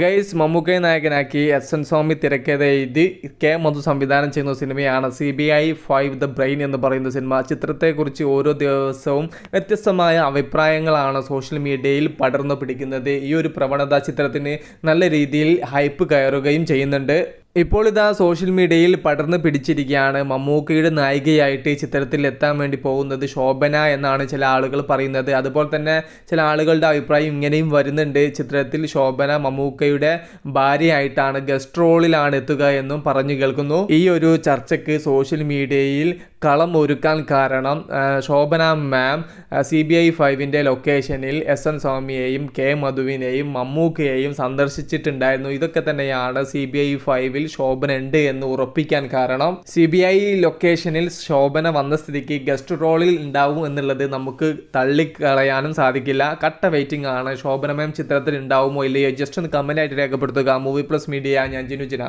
guys മമ്മൂക്കയെ നായകനാക്കി S N സ്വാമി തിരക്കഥ എഴുതി കെ മധു സംവിധാനം ചെയ്യുന്ന സിനിമയാണ് C B I five the brain എന്ന് പറയുന്ന സിനിമ ചിത്രത്തെക്കുറിച്ച് ഓരോ ദിവസവും വ്യത്യസ്തമായ അഭിപ്രായങ്ങളാണ് സോഷ്യൽ മീഡിയയിൽ പടർന്നു പിടിക്കുന്നത് ഈ ഒരു പ്രവണത ചിത്രത്തിന് നല്ല രീതിയിൽ ഹൈപ്പ് കയറുകയും ചെയ്യുന്നുണ്ട് ഇപ്പോൾ ഇതാ സോഷ്യൽ മീഡിയയിൽ പടർന്ന് പിടിച്ചിരിക്കുകയാണ് മമ്മൂക്കയുടെ നായികയായിട്ട് ഈ ചിത്രത്തിൽ എത്താൻ വേണ്ടി പോകുന്നത് ശോഭന എന്നാണ് ചില ആളുകൾ പറയുന്നത് അതുപോലെ തന്നെ ചില ആളുകളുടെ അഭിപ്രായം ഇങ്ങനെയും വരുന്നുണ്ട് ചിത്രത്തിൽ ശോഭന മമ്മൂക്കയുടെ ഭാര്യയായിട്ടാണ് ഗസ്റ്റ് റോളിലാണ് എത്തുക എന്നും പറഞ്ഞു കേൾക്കുന്നു ഈ ഒരു ചർച്ചയ്ക്ക് സോഷ്യൽ മീഡിയയിൽ കളം ഒരുക്കാൻ കാരണം Shobhana ma'am C B I ഫൈവിൻ്റെ ലൊക്കേഷനിൽ എസ് എൻ സ്വാമിയെയും കെ മധുവിനെയും മമ്മൂക്കയെയും സന്ദർശിച്ചിട്ടുണ്ടായിരുന്നു ഇതൊക്കെ തന്നെയാണ് സി ബി ഐ ഫൈവിൽ ശോഭന ഉണ്ട് എന്ന് ഉറപ്പിക്കാൻ കാരണം സി ബി ഐ ലൊക്കേഷനിൽ ശോഭന വന്ന സ്ഥിതിക്ക് ഗസ്റ്റ് റോളിൽ ഉണ്ടാവും എന്നുള്ളത് നമുക്ക് തള്ളിക്കളയാനും സാധിക്കില്ല കട്ട വെയിറ്റിംഗ് ആണ് ശോഭന മാം ചിത്രത്തിൽ ഉണ്ടാവുമോ ഇല്ലയോ ജസ്റ്റ് ഒന്ന് കമൻ്റ് ആയിട്ട് രേഖപ്പെടുത്തുക മൂവി പ്ലസ് മീഡിയ ഞാൻ ജിനുജിന